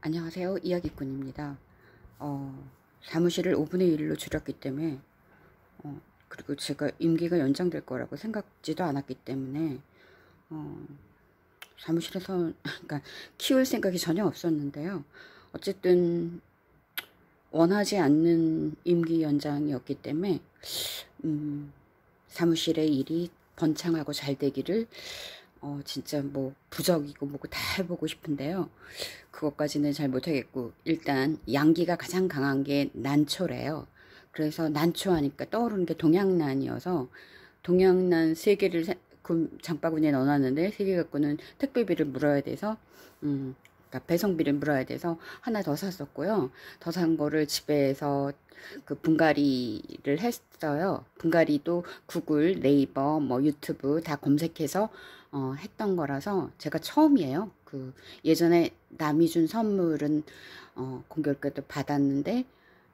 안녕하세요 이야기꾼입니다 어, 사무실을 5분의 1로 줄였기 때문에 어, 그리고 제가 임기가 연장될 거라고 생각지도 않았기 때문에 어, 사무실에서 그러니까 키울 생각이 전혀 없었는데요 어쨌든 원하지 않는 임기 연장이었기 때문에 음, 사무실의 일이 번창하고 잘 되기를 어, 진짜 뭐 부적이고 뭐고 다 해보고 싶은데요. 그것까지는 잘 못하겠고 일단 양기가 가장 강한 게 난초래요. 그래서 난초하니까 떠오르는 게 동양난이어서 동양난 세 개를 장바구니에 넣어놨는데 세 개 갖고는 택배비를 물어야 돼서 음, 그러니까 배송비를 물어야 돼서 하나 더 샀었고요. 더 산 거를 집에서 그 분갈이를 했어요. 분갈이도 구글, 네이버, 뭐 유튜브 다 검색해서 어, 했던 거라서 제가 처음이에요. 그 예전에 남이 준 선물은 어, 공교롭게도 받았는데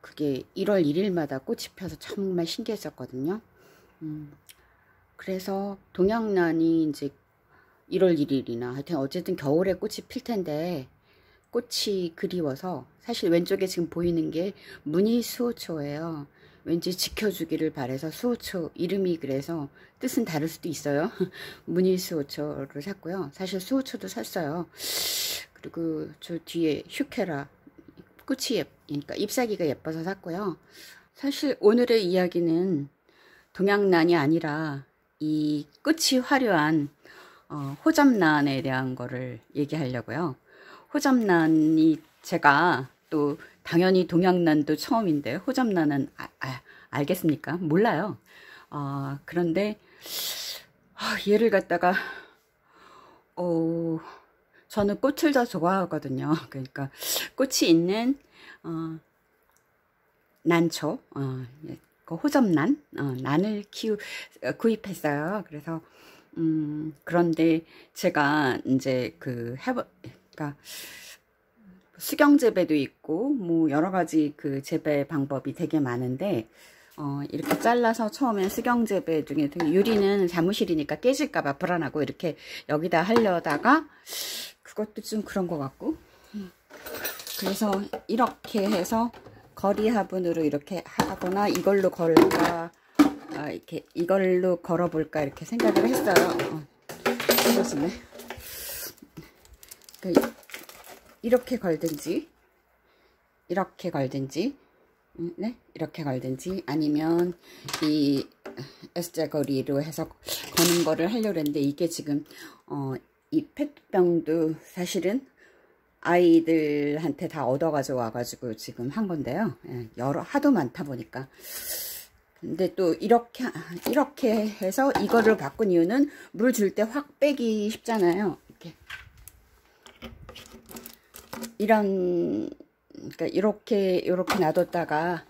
그게 1월 1일마다 꽃이 펴서 정말 신기했었거든요. 음, 그래서 동양란이 이제 1월 1일이나 하여튼 어쨌든 겨울에 꽃이 필 텐데 꽃이 그리워서 사실 왼쪽에 지금 보이는 게 무늬 수호초예요. 왠지 지켜주기를 바래서 수호초 이름이 그래서 뜻은 다를 수도 있어요. 무늬 수호초를 샀고요. 사실 수호초도 샀어요. 그리고 저 뒤에 휴케라 꽃이 예, 그러니까 잎사귀가 예뻐서 샀고요. 사실 오늘의 이야기는 동양란이 아니라 이꽃이 화려한 어, 호접란에 대한 거를 얘기하려고요. 호접란이 제가 또 당연히 동양란도 처음인데 호접란은 아, 아, 알겠습니까? 몰라요. 어, 그런데 아, 얘를 갖다가 어, 저는 꽃을 더 좋아하거든요. 그러니까 꽃이 있는 어, 난초, 어, 예, 그 호접란, 어, 난을 키우 어, 구입했어요. 그래서 음, 그런데 제가 이제 그해보 그러니까 수경 재배도 있고 뭐 여러 가지 그 재배 방법이 되게 많은데 어, 이렇게 잘라서 처음엔 수경 재배 중에 유리는 사무실이니까 깨질까봐 불안하고 이렇게 여기다 하려다가 그것도 좀 그런 것 같고 그래서 이렇게 해서 거리 화분으로 이렇게 하거나 이걸로 걸까 어, 이렇게 이걸로 걸어볼까 이렇게 생각을 했어요. 어, 이네그 이렇게 걸든지 이렇게 걸든지 음, 네 이렇게 걸든지 아니면 이 S자 거리로 해서 거는 거를 하려고 했는데 이게 지금 어, 이 페트병도 사실은 아이들한테 다 얻어가지고 와가지고 지금 한 건데요. 예, 여러 하도 많다 보니까 근데 또 이렇게 이렇게 해서 이거를 바꾼 이유는 물 줄 때 확 빼기 쉽잖아요. 이렇게 이런 그러니까 이렇게 이렇게 놔뒀다가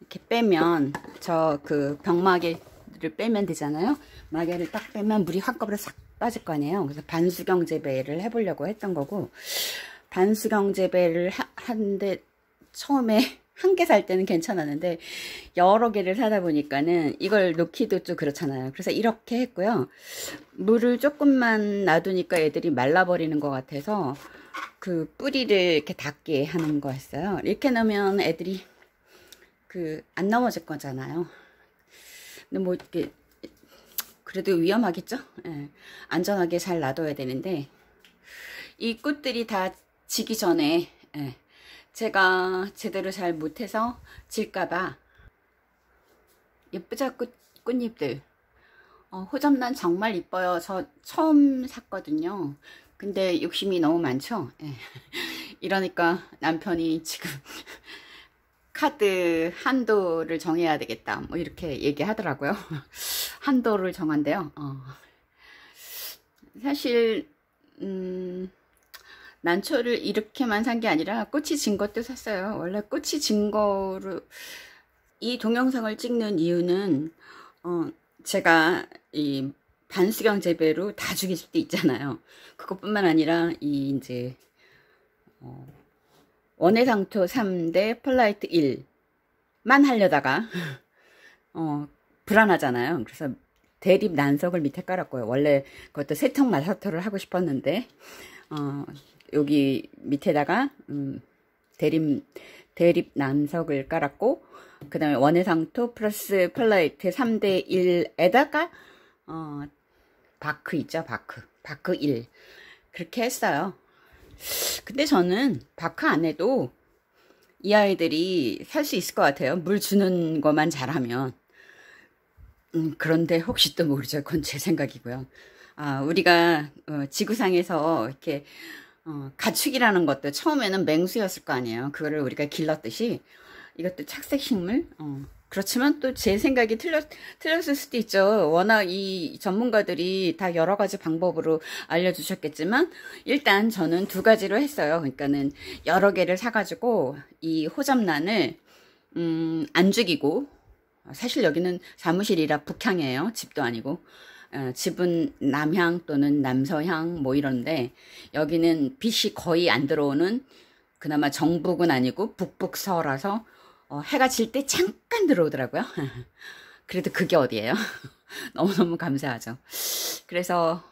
이렇게 빼면 저 그 병마개를 빼면 되잖아요. 마개를 딱 빼면 물이 한꺼번에 싹 빠질 거 아니에요. 그래서 반수경 재배를 해보려고 했던 거고 반수경 재배를 하, 는데 처음에 한개살 때는 괜찮았는데 여러 개를 사다 보니까는 이걸 놓기도 좀 그렇잖아요. 그래서 이렇게 했고요. 물을 조금만 놔두니까 애들이 말라버리는 것 같아서 그 뿌리를 이렇게 닿게 하는 거였어요. 이렇게 넣으면 애들이 그 안 넘어질 거잖아요. 근데 뭐 이렇게 그래도 위험하겠죠? 예. 안전하게 잘 놔둬야 되는데 이 꽃들이 다 지기 전에 예. 제가 제대로 잘 못해서 질까봐 예쁘죠 꽃, 꽃잎들 어, 호접란 정말 이뻐요 저 처음 샀거든요 근데 욕심이 너무 많죠 예. 이러니까 남편이 지금 카드 한도를 정해야 되겠다 뭐 이렇게 얘기하더라고요 한도를 정한대요 어. 사실 음 난초를 이렇게만 산 게 아니라 꽃이 진 것도 샀어요. 원래 꽃이 진 거로 이 동영상을 찍는 이유는 어 제가 이 반수경 재배로 다 죽일 수도 있잖아요. 그것뿐만 아니라 이 이제 어 원해상토 3대 폴라이트 1만 하려다가 어 불안하잖아요. 그래서 대립 난석을 밑에 깔았고요. 원래 그것도 세척 마사토를 하고 싶었는데 어, 여기 밑에다가 음, 대립 대립 남석을 깔았고 그 다음에 원해상토 플러스 플라이트 3대1에다가 어, 바크 있죠 바크 바크 1 그렇게 했어요 근데 저는 바크 안에도이 아이들이 살 수 있을 것 같아요 물 주는 것만 잘하면 음, 그런데 혹시 또 모르죠 그건 제 생각이고요 아, 우리가 어, 지구상에서 이렇게 어, 가축이라는 것도 처음에는 맹수였을 거 아니에요. 그거를 우리가 길렀듯이 이것도 착색식물. 어. 그렇지만 또 제 생각이 틀렸, 틀렸을 수도 있죠. 워낙 이 전문가들이 다 여러 가지 방법으로 알려주셨겠지만, 일단 저는 두 가지로 했어요. 그러니까는 여러 개를 사가지고 이 호접란을, 음, 안 죽이고, 사실 여기는 사무실이라 북향이에요. 집도 아니고. 어, 집은 남향 또는 남서향 뭐 이런데 여기는 빛이 거의 안 들어오는 그나마 정북은 아니고 북북서라서 어, 해가 질 때 잠깐 들어오더라고요. 그래도 그게 어디예요? 너무너무 감사하죠. 그래서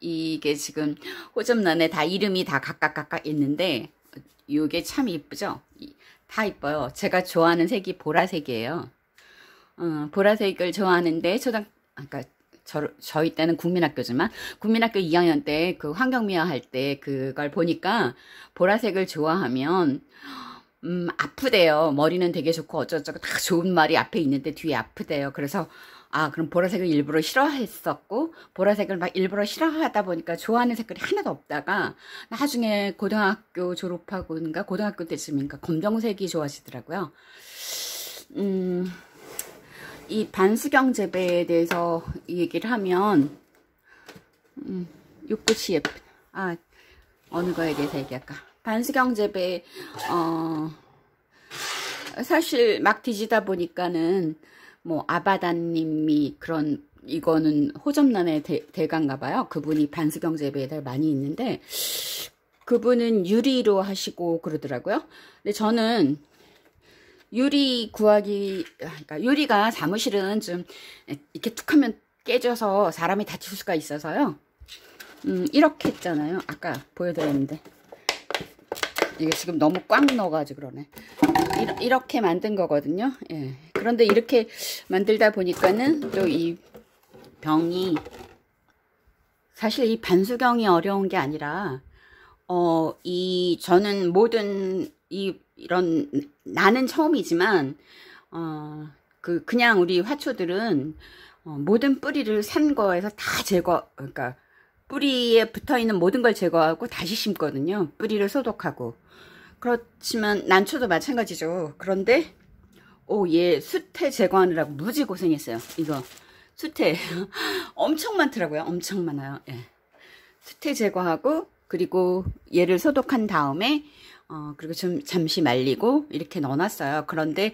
이게 지금 호접란에 다 이름이 다 각각 각각 있는데 이게 참 이쁘죠? 다 이뻐요. 제가 좋아하는 색이 보라색이에요. 어, 보라색을 좋아하는데 초등 아, 그러니까 저, 저희 때는 국민학교지만 국민학교 2학년 때 그 환경미화 할 때 그걸 보니까 보라색을 좋아하면 음 아프대요. 머리는 되게 좋고 어쩌고저쩌고 다 좋은 말이 앞에 있는데 뒤에 아프대요. 그래서 아 그럼 보라색을 일부러 싫어했었고 보라색을 막 일부러 싫어하다 보니까 좋아하는 색깔이 하나도 없다가 나중에 고등학교 졸업하고인가 고등학교 때쯤인가 검정색이 좋아지더라고요. 음이 반수경 재배에 대해서 얘기를 하면 음, 요것이 예쁘 아 어느 거에 대해서 얘기할까 반수경 재배 어 사실 막 뒤지다 보니까는 뭐 아바다님이 그런 이거는 호접란의 대가인가 봐요 그분이 반수경 재배에 대해 많이 있는데 그분은 유리로 하시고 그러더라고요 근데 저는 유리 구하기 아, 그러니까 유리가 사무실은 좀 이렇게 툭 하면 깨져서 사람이 다칠 수가 있어서요 음 이렇게 했잖아요 아까 보여드렸는데 이게 지금 너무 꽉 넣어가지고 그러네 이렇게 만든 거거든요 예. 그런데 이렇게 만들다 보니까는 또 이 병이 사실 이 반수경이 어려운 게 아니라 어이 저는 모든 이 이런 나는 처음이지만 어, 그 그냥 우리 화초들은 어, 모든 뿌리를 산 거에서 다 제거 그러니까 뿌리에 붙어 있는 모든 걸 제거하고 다시 심거든요. 뿌리를 소독하고 그렇지만 난초도 마찬가지죠. 그런데 오얘 예, 수태 제거하느라고 무지 고생했어요. 이거 수태 엄청 많더라고요. 엄청 많아요. 예. 수태 제거하고 그리고 얘를 소독한 다음에 어, 그리고 좀 잠시 말리고 이렇게 넣어놨어요. 그런데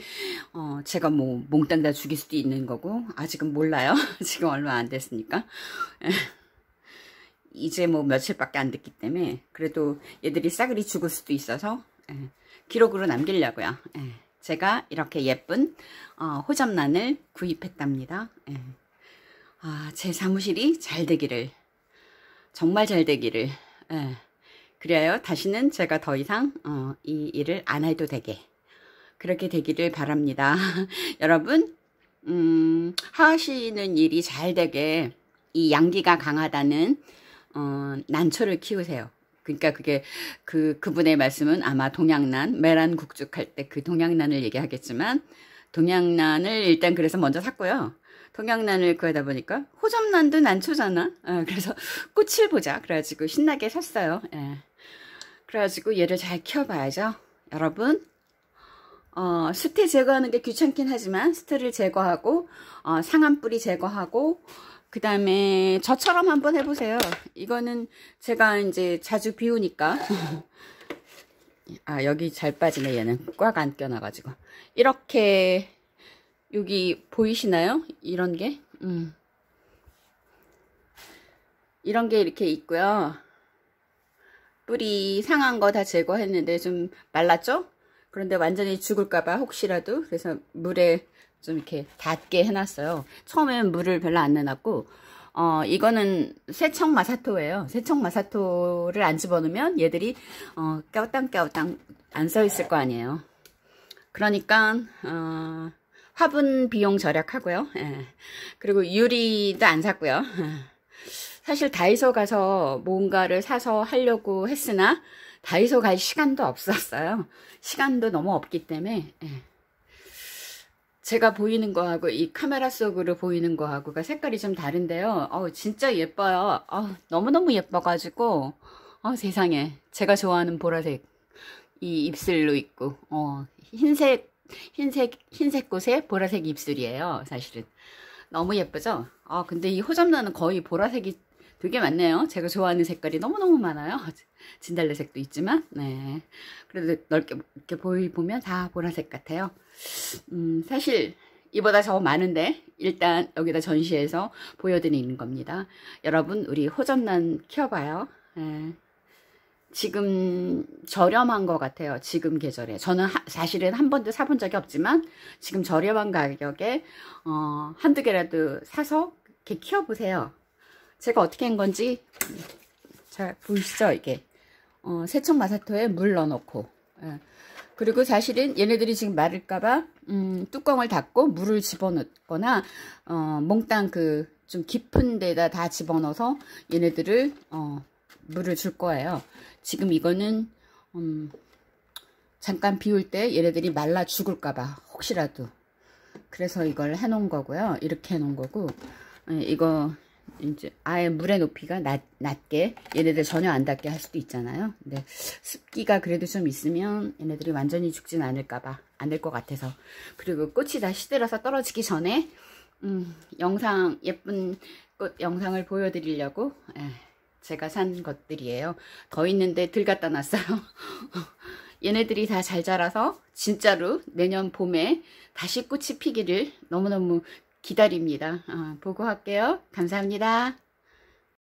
어, 제가 뭐 몽땅 다 죽일 수도 있는 거고 아직은 몰라요. 지금 얼마 안 됐으니까. 예. 이제 뭐 며칠밖에 안 됐기 때문에 그래도 얘들이 싸그리 죽을 수도 있어서 에, 예, 기록으로 남기려고요. 에, 예. 제가 이렇게 예쁜 어, 호접란을 구입했답니다. 에. 아, 제 사무실이 잘 되기를 정말 잘 되기를 예. 그래요 다시는 제가 더 이상 어, 이 일을 안 해도 되게 그렇게 되기를 바랍니다. 여러분 음, 하시는 일이 잘 되게 이 양기가 강하다는 어, 난초를 키우세요. 그러니까 그게 그 그분의 말씀은 아마 동양난 메란 국죽할 때 그 동양난을 얘기하겠지만 동양난을 일단 그래서 먼저 샀고요. 동양난을 구하다 보니까 호접난도 난초잖아. 어, 그래서 꽃을 보자. 그래가지고 신나게 샀어요. 예. 그래가지고 얘를 잘 키워봐야죠. 여러분 어, 수태 제거하는 게 귀찮긴 하지만 수태를 제거하고 어, 상한뿌리 제거하고 그 다음에 저처럼 한번 해보세요. 이거는 제가 이제 자주 비우니까 아 여기 잘 빠지네 얘는 꽉 안 껴놔가지고 이렇게 여기 보이시나요? 이런 게 음. 이런 게 이렇게 있고요. 뿌리 상한 거 다 제거했는데 좀 말랐죠? 그런데 완전히 죽을까봐 혹시라도 그래서 물에 좀 이렇게 닿게 해놨어요. 처음엔 물을 별로 안내놨고어 이거는 세척 마사토예요. 세척 마사토를 안 집어넣으면 얘들이 어 까우땅 깨우땅안 써있을 거 아니에요. 그러니까 어, 화분 비용 절약하고요. 예. 그리고 유리도 안 샀고요. 사실 다이소 가서 뭔가를 사서 하려고 했으나 다이소 갈 시간도 없었어요. 시간도 너무 없기 때문에 예. 제가 보이는 거하고 이 카메라 속으로 보이는 거하고가 색깔이 좀 다른데요. 어 진짜 예뻐요. 어 너무너무 예뻐가지고 어 세상에 제가 좋아하는 보라색 이 입술로 있고 어 흰색 흰색 흰색 꽃에 보라색 입술이에요 사실은 너무 예쁘죠 아 근데 이호접나는 거의 보라색이 되게 많네요. 제가 좋아하는 색깔이 너무너무 많아요. 진달래색도 있지만 네 그래도 넓게 이렇게 보이 보면 다 보라색 같아요. 음, 사실 이보다 더 많은데 일단 여기다 전시해서 보여드리는 겁니다. 여러분 우리 호접난 키워봐요. 네. 지금 저렴한 것 같아요. 지금 계절에. 저는 하, 사실은 한 번도 사본 적이 없지만 지금 저렴한 가격에 어, 한두 개라도 사서 이렇게 키워보세요. 제가 어떻게 한 건지 잘 보이시죠? 이게 어, 세척 마사토에 물 넣어놓고 예. 그리고 사실은 얘네들이 지금 마를까봐 음, 뚜껑을 닫고 물을 집어넣거나 어, 몽땅 그 좀 깊은 데다 다 집어넣어서 얘네들을 어, 물을 줄 거예요. 지금 이거는 음, 잠깐 비울 때 얘네들이 말라 죽을까봐 혹시라도 그래서 이걸 해놓은 거고요. 이렇게 해놓은 거고 예, 이거 이제 아예 물의 높이가 낮, 낮게 얘네들 전혀 안 닿게 할 수도 있잖아요 근데 습기가 그래도 좀 있으면 얘네들이 완전히 죽진 않을까봐 안 될 것 같아서 그리고 꽃이 다 시들어서 떨어지기 전에 음, 영상 예쁜 꽃 영상을 보여드리려고 에, 예, 제가 산 것들이에요 더 있는데 들 갖다 놨어요 얘네들이 다 잘 자라서 진짜로 내년 봄에 다시 꽃이 피기를 너무너무 기다립니다. 어, 보고할게요. 감사합니다.